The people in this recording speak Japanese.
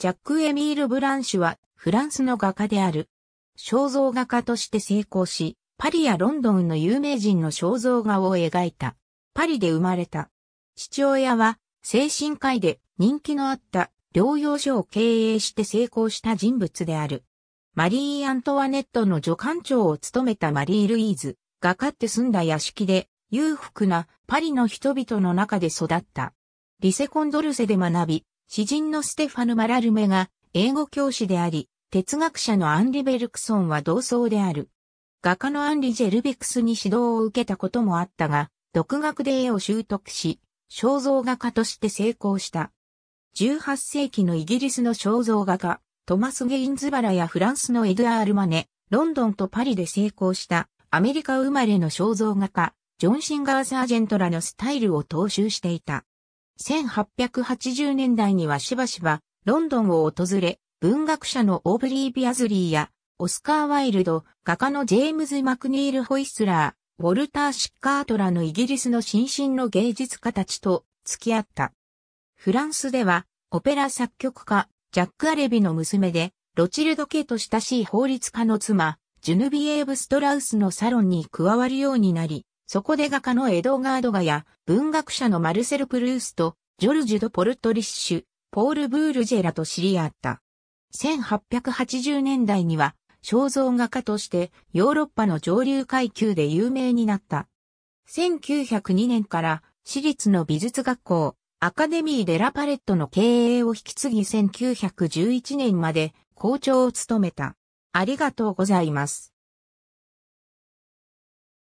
ジャック・エミール・ブランシュはフランスの画家である。肖像画家として成功し、パリやロンドンの有名人の肖像画を描いた。パリで生まれた。父親は精神科医で人気のあった療養所を経営して成功した人物である。マリー・アントワネットの助官長を務めたマリー・ルイーズ、画家って住んだ屋敷で裕福なパリの人々の中で育った。リセコンドルセで学び、詩人のステファヌ・マラルメが英語教師であり、哲学者のアンリ・ベルクソンは同窓である。画家のアンリ・ジェルビクスに指導を受けたこともあったが、独学で絵を習得し、肖像画家として成功した。18世紀のイギリスの肖像画家、トマス・ゲインズバラやフランスのエドアール・マネ、ロンドンとパリで成功したアメリカ生まれの肖像画家、ジョン・シンガー・サージェントらのスタイルを踏襲していた。1880年代にはしばしばロンドンを訪れ、文学者のオーブリー・ビアズリーや、オスカー・ワイルド、画家のジェームズ・マクニール・ホイスラー、ウォルター・シッカートらのイギリスの新進の芸術家たちと付き合った。フランスでは、オペラ作曲家、ジャック・アレビの娘で、ロチルド家と親しい法律家の妻、ジュヌビエーブ・ストラウスのサロンに加わるようになり、そこで画家のエドガード・ガや文学者のマルセル・プルースとジョルジュ・ド・ポルトリッシュ、ポール・ブールジェラと知り合った。1880年代には肖像画家としてヨーロッパの上流階級で有名になった。1902年から私立の美術学校、アカデミー・デ・ラ・パレットの経営を引き継ぎ1911年まで校長を務めた。ありがとうございます。